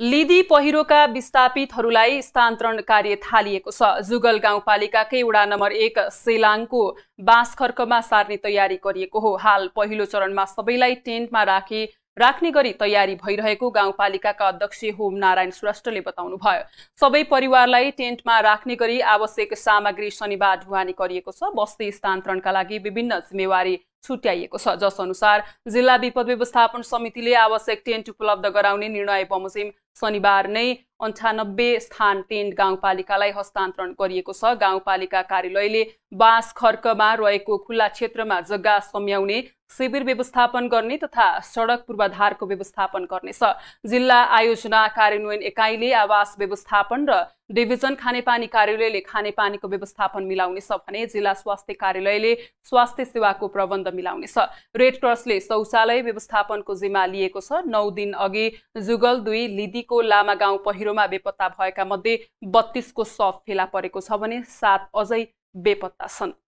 लिदी पहिरोका विस्थापितहरूलाई स्थानान्तरण कार्य थालिएको छ जुगल गाउँपालिकाकै वडा नम्बर एक सेलाङको बाँसखर्कमा सार्ने तयारी गरिएको हो हाल पहिलो चरणमा सबैलाई टेन्टमा राखी राख्ने गरी तयारी भइरहेको गाउँपालिकाका अध्यक्ष होम नारायण श्रेष्ठले बताउनुभयो सबै परिवारलाई टेन्टमा राख्ने गरी आवश्यक सामग्री शनिबार ढुवानी गरिएको छ बस्ती स्थानान्तरणका लागि विभिन्न जिम्मेवारी छुट्याइएको छ जसअनुसार जिल्ला विपद व्यवस्थापन समितिले आवश्यक टेन्ट उपलब्ध गराउने निर्णय बमोजिम शनिबार नै अन्ठानब्बे स्थान टेन्ट गाउँपालिकालाई हस्तान्तरण गरिएको छ गाउँपालिका कार्यालयले बाँस खर्कमा रहेको खुल्ला क्षेत्रमा जग्गा सम्याउने शिविर व्यवस्थापन गर्ने तथा सडक पूर्वाधारको व्यवस्थापन गर्नेछ जिल्ला आयोजना कार्यान्वयन एकाइले आवास व्यवस्थापन र डिभिजन खानेपानी कार्यालयले खानेपानीको व्यवस्थापन मिलाउनेछ भने जिल्ला स्वास्थ्य कार्यालयले स्वास्थ्य सेवाको प्रबन्ध मिलाउनेछ रेड क्रसले शौचालय व्यवस्थापनको जिम्मा लिएको छ नौ दिन अघि जुगल दुई लिदीको लामा गाउँ पहिरोमा बेपत्ता भएका मध्ये बत्तीसको शव फेला परेको छ भने सात अझै बेपत्ता छन्